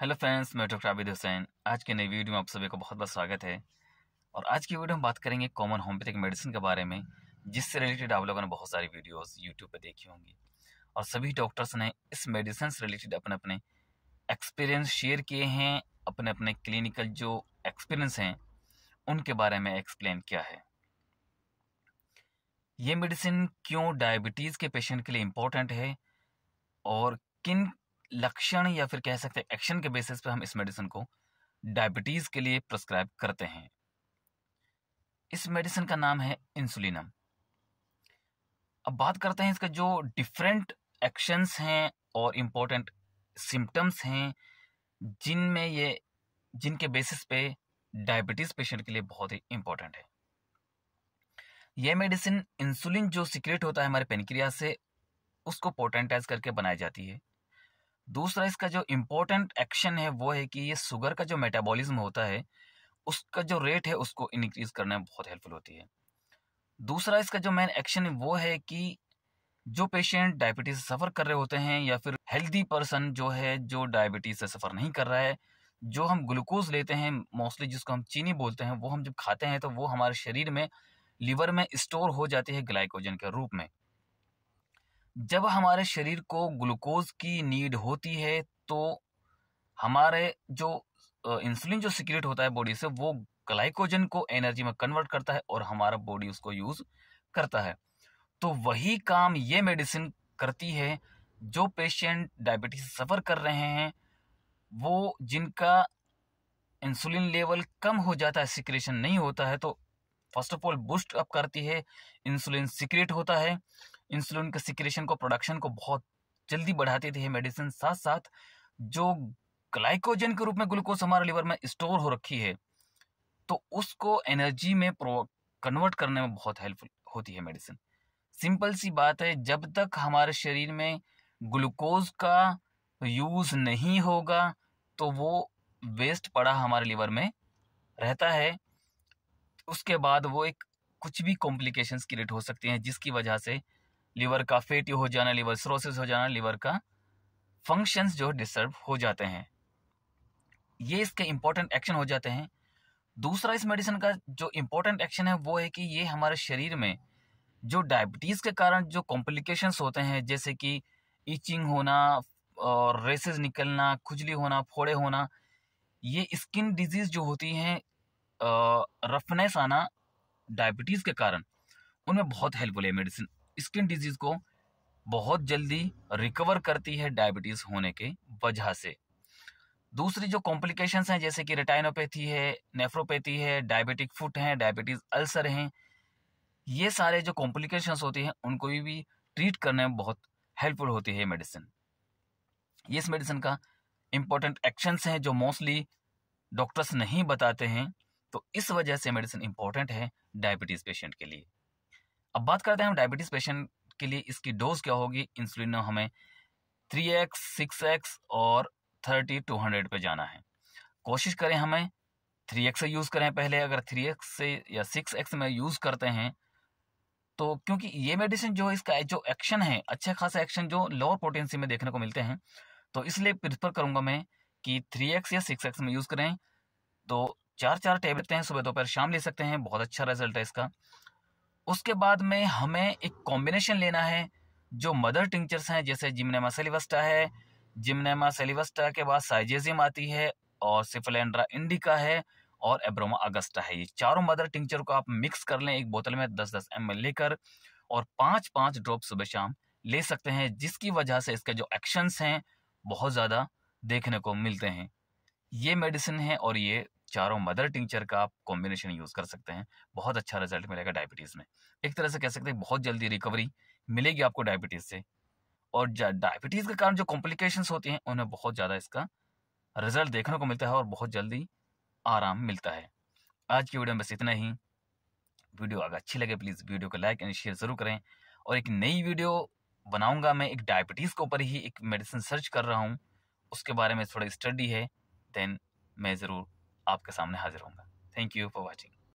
hello friends मैं doctor Abid Hussain आज के नई वीडियो में आप सभी को बहुत बहुत स्वागत है और आज की वीडियो में बात करेंगे कॉमन होम्योपैथिक मेडिसिन के बारे में जिससे रिलेटेड आप लोगों ने बहुत सारी वीडियोस यूट्यूब पर देखी होंगी और सभी डॉक्टर्स ने इस मेडिसिन से रिलेटेड अपने अपने एक्सपीरियंस शेयर किए हैं अपने अपने क्लिनिकल जो एक्सपीरियंस हैं उनके बारे में एक्सप्लेन किया है ये मेडिसिन क्यों डायबिटीज़ के पेशेंट के लिए इम्पोर्टेंट है और किन लक्षण या फिर कह सकते हैं एक्शन के बेसिस पे हम इस मेडिसिन को डायबिटीज़ के लिए प्रस्क्राइब करते हैं इस मेडिसिन का नाम है इंसुलिनम अब बात करते हैं इसका जो डिफरेंट एक्शंस हैं और इम्पोर्टेंट सिम्टम्स हैं जिनमें ये जिनके बेसिस पे डायबिटीज़ पेशेंट के लिए बहुत ही इम्पोर्टेंट है यह मेडिसिन इंसुलिन जो सीक्रेट होता है हमारे पेनक्रिया से उसको पोटेंटाइज करके बनाई जाती है दूसरा इसका जो इम्पोर्टेंट एक्शन है वो है कि ये शुगर का जो मेटाबॉलिज्म होता है उसका जो रेट है उसको इनक्रीज करने में बहुत हेल्पफुल होती है दूसरा इसका जो मेन एक्शन है वो है कि जो पेशेंट डायबिटीज से सफ़र कर रहे होते हैं या फिर हेल्दी पर्सन जो है जो डायबिटीज से सफ़र नहीं कर रहा है जो हम ग्लूकोज लेते हैं मोस्टली जिसको हम चीनी बोलते हैं वो हम जब खाते हैं तो वो हमारे शरीर में लीवर में स्टोर हो जाती है ग्लाइकोजन के रूप में जब हमारे शरीर को ग्लूकोज की नीड होती है तो हमारे जो इंसुलिन जो सिक्रेट होता है बॉडी से वो ग्लाइकोजन को एनर्जी में कन्वर्ट करता है और हमारा बॉडी उसको यूज़ करता है तो वही काम ये मेडिसिन करती है जो पेशेंट डायबिटीज सफ़र कर रहे हैं वो जिनका इंसुलिन लेवल कम हो जाता है सिक्रेशन नहीं होता है तो first of all boost up करती है इंसुलिन सिक्रेट होता है इंसुलिन के सिक्रेशन को प्रोडक्शन को बहुत जल्दी बढ़ाते थे मेडिसिन साथ साथ जो ग्लाइकोजन के रूप में ग्लूकोज हमारे लिवर में स्टोर हो रखी है तो उसको एनर्जी में कन्वर्ट करने में बहुत हेल्पफुल होती है मेडिसिन सिंपल सी बात है जब तक हमारे शरीर में ग्लूकोज का यूज़ नहीं होगा तो वो वेस्ट पड़ा हमारे लिवर में रहता है उसके बाद वो एक कुछ भी कॉम्प्लिकेशंस क्रिएट हो सकती हैं जिसकी वजह से लीवर का फेटी हो जाना लीवर सरोसिस हो जाना लीवर का फंक्शंस जो डिस्टर्ब हो जाते हैं ये इसके इम्पोर्टेंट एक्शन हो जाते हैं दूसरा इस मेडिसिन का जो इम्पोर्टेंट एक्शन है वो है कि ये हमारे शरीर में जो डायबिटीज़ के कारण जो कॉम्प्लिकेशंस होते हैं जैसे कि इचिंग होना और रेसेस निकलना खुजली होना फोड़े होना ये स्किन डिजीज़ जो होती हैं रफनेस आना डायबिटीज़ के कारण उनमें बहुत हेल्पफुल है मेडिसिन स्किन डिजीज को बहुत जल्दी रिकवर करती है डायबिटीज होने के वजह से दूसरी जो कॉम्प्लिकेशंस हैं जैसे कि रिटाइनोपैथी है नेफ्रोपैथी है डायबिटिक फुट हैं डायबिटीज अल्सर हैं ये सारे जो कॉम्प्लिकेशंस होती हैं उनको भी भी ट्रीट करने में बहुत हेल्पफुल होती है मेडिसिन ये इस मेडिसिन का इंपॉर्टेंट एक्शंस हैं जो मोस्टली डॉक्टर्स नहीं बताते हैं तो इस वजह से मेडिसिन इंपॉर्टेंट है डायबिटीज़ पेशेंट के लिए अब बात करते हैं हम डायबिटीज पेशेंट के लिए इसकी डोज क्या होगी इंसुलिन हमें थ्री एक्स सिक्स एक्स और थर्टी टू हंड्रेड पर जाना है कोशिश करें हमें थ्री एक्स से यूज़ करें पहले अगर थ्री एक्स से या सिक्स एक्स में यूज़ करते हैं तो क्योंकि ये मेडिसिन जो इसका जो एक्शन है अच्छा खासा एक्शन जो लोअर पोटेंसी में देखने को मिलते हैं तो इसलिए प्रिफर करूंगा मैं कि थ्री एक्स या सिक्स एक्स में यूज़ करें तो चार चार टेबलेट हैं सुबह दोपहर शाम ले सकते हैं बहुत अच्छा रिजल्ट है इसका उसके बाद में हमें एक कॉम्बिनेशन लेना है जो मदर टिंचर्स हैं जैसे जिमनेमा सेलिवस्टा है जिमनेमा सेलिवस्टा के बाद साइजेजिम आती है और सिफलेंड्रा इंडिका है और एब्रोमा अगस्टा है ये चारों मदर टिंचर को आप मिक्स कर लें एक बोतल में दस दस एम लेकर और पाँच पाँच ड्रॉप सुबह शाम ले सकते हैं जिसकी वजह से इसके जो एक्शंस हैं बहुत ज़्यादा देखने को मिलते हैं ये मेडिसिन है और ये चारों मदर टिंचर का आप कॉम्बिनेशन यूज़ कर सकते हैं बहुत अच्छा रिजल्ट मिलेगा डायबिटीज़ में एक तरह से कह सकते हैं बहुत जल्दी रिकवरी मिलेगी आपको डायबिटीज़ से और डायबिटीज़ के कारण जो कॉम्प्लिकेशन होती हैं उन्हें बहुत ज़्यादा इसका रिजल्ट देखने को मिलता है और बहुत जल्दी आराम मिलता है आज की वीडियो में बस इतना ही वीडियो अगर अच्छी लगे प्लीज़ वीडियो को लाइक एंड शेयर ज़रूर करें और एक नई वीडियो बनाऊंगा मैं एक डायबिटीज़ के ऊपर ही एक मेडिसिन सर्च कर रहा हूँ उसके बारे में थोड़ी स्टडी है देन मैं ज़रूर आपके सामने हाजिर होऊंगा थैंक यू फॉर वॉचिंग